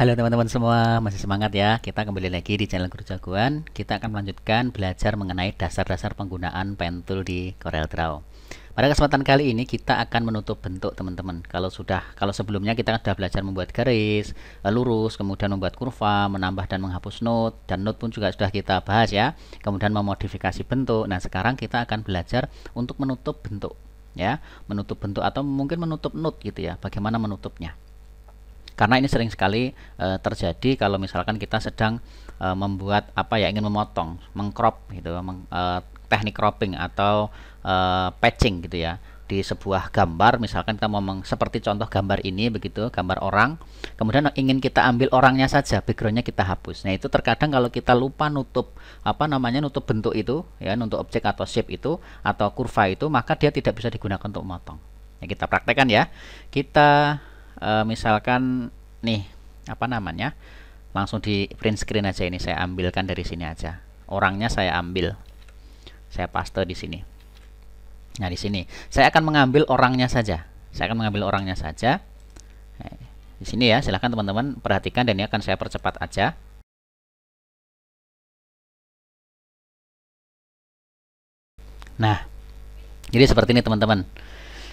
Halo teman-teman semua, masih semangat ya. Kita kembali lagi di channel Guru Jagoan. Kita akan melanjutkan belajar mengenai dasar-dasar penggunaan pen tool di Corel Draw. Pada kesempatan kali ini kita akan menutup bentuk teman-teman. Kalau sudah kalau sebelumnya kita sudah belajar membuat garis, eh, lurus, kemudian membuat kurva, menambah dan menghapus node dan node pun juga sudah kita bahas ya. Kemudian memodifikasi bentuk. Nah, sekarang kita akan belajar untuk menutup bentuk ya, menutup bentuk atau mungkin menutup node gitu ya. Bagaimana menutupnya? karena ini sering sekali e, terjadi kalau misalkan kita sedang e, membuat apa ya ingin memotong mengcrop gitu meng, e, teknik cropping atau e, patching gitu ya di sebuah gambar misalkan kita mau meng, seperti contoh gambar ini begitu gambar orang kemudian ingin kita ambil orangnya saja backgroundnya kita hapus nah itu terkadang kalau kita lupa nutup apa namanya nutup bentuk itu ya untuk objek atau shape itu atau kurva itu maka dia tidak bisa digunakan untuk memotong ya, kita praktekkan ya kita e, misalkan nih apa namanya langsung di print screen aja ini saya ambilkan dari sini aja orangnya saya ambil saya paste di sini nah di sini saya akan mengambil orangnya saja saya akan mengambil orangnya saja eh, di sini ya silahkan teman-teman perhatikan dan ini akan saya percepat aja nah jadi seperti ini teman-teman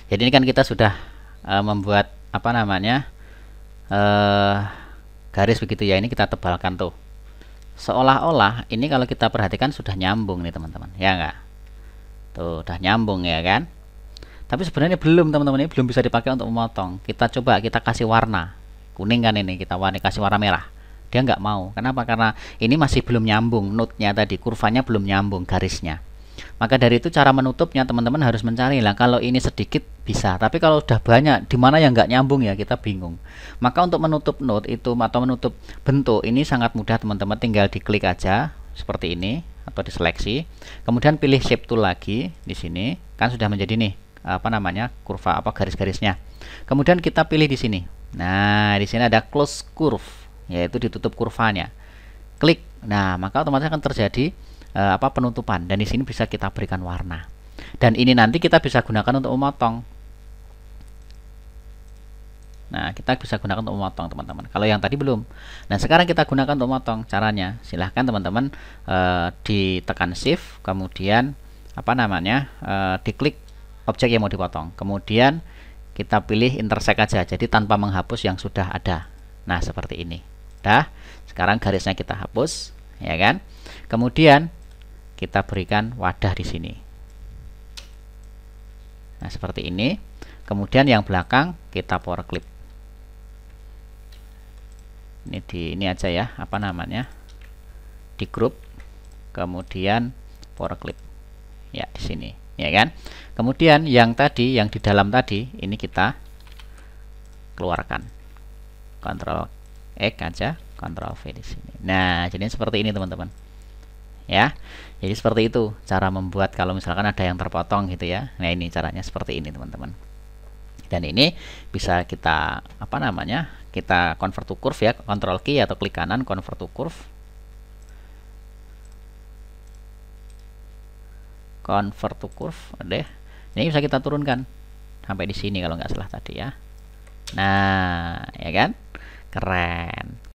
jadi ini kan kita sudah uh, membuat apa namanya eh, garis begitu ya ini kita tebalkan tuh seolah-olah ini kalau kita perhatikan sudah nyambung nih teman-teman ya enggak tuh udah nyambung ya kan tapi sebenarnya belum teman-teman ini belum bisa dipakai untuk memotong kita coba kita kasih warna kuning kan ini kita warna kasih warna merah dia nggak mau kenapa karena ini masih belum nyambung nutnya tadi kurvanya belum nyambung garisnya maka dari itu cara menutupnya teman-teman harus mencari lah. Kalau ini sedikit bisa, tapi kalau udah banyak, di mana yang nggak nyambung ya kita bingung. Maka untuk menutup note itu atau menutup bentuk ini sangat mudah teman-teman. Tinggal diklik aja seperti ini atau diseleksi. Kemudian pilih shape tool lagi di sini, kan sudah menjadi nih apa namanya kurva apa garis-garisnya. Kemudian kita pilih di sini. Nah di sini ada close curve, yaitu ditutup kurvanya. Klik. Nah maka otomatis akan terjadi uh, apa penutupan dan di sini bisa kita berikan warna dan ini nanti kita bisa gunakan untuk memotong nah kita bisa gunakan untuk memotong teman-teman kalau yang tadi belum nah sekarang kita gunakan untuk memotong caranya silahkan teman-teman uh, ditekan shift kemudian apa namanya uh, diklik objek yang mau dipotong kemudian kita pilih intersect aja jadi tanpa menghapus yang sudah ada nah seperti ini dah sekarang garisnya kita hapus ya kan kemudian kita berikan wadah di sini. Nah, seperti ini. Kemudian yang belakang kita power clip. Ini di ini aja ya, apa namanya? Di grup. Kemudian power clip. Ya, di sini, ya kan? Kemudian yang tadi yang di dalam tadi ini kita keluarkan. Ctrl X aja, Ctrl V di sini. Nah, jadi seperti ini teman-teman ya jadi seperti itu cara membuat kalau misalkan ada yang terpotong gitu ya nah ini caranya seperti ini teman-teman dan ini bisa kita apa namanya kita convert to curve ya control key atau klik kanan convert to curve convert to curve deh ini bisa kita turunkan sampai di sini kalau nggak salah tadi ya nah ya kan keren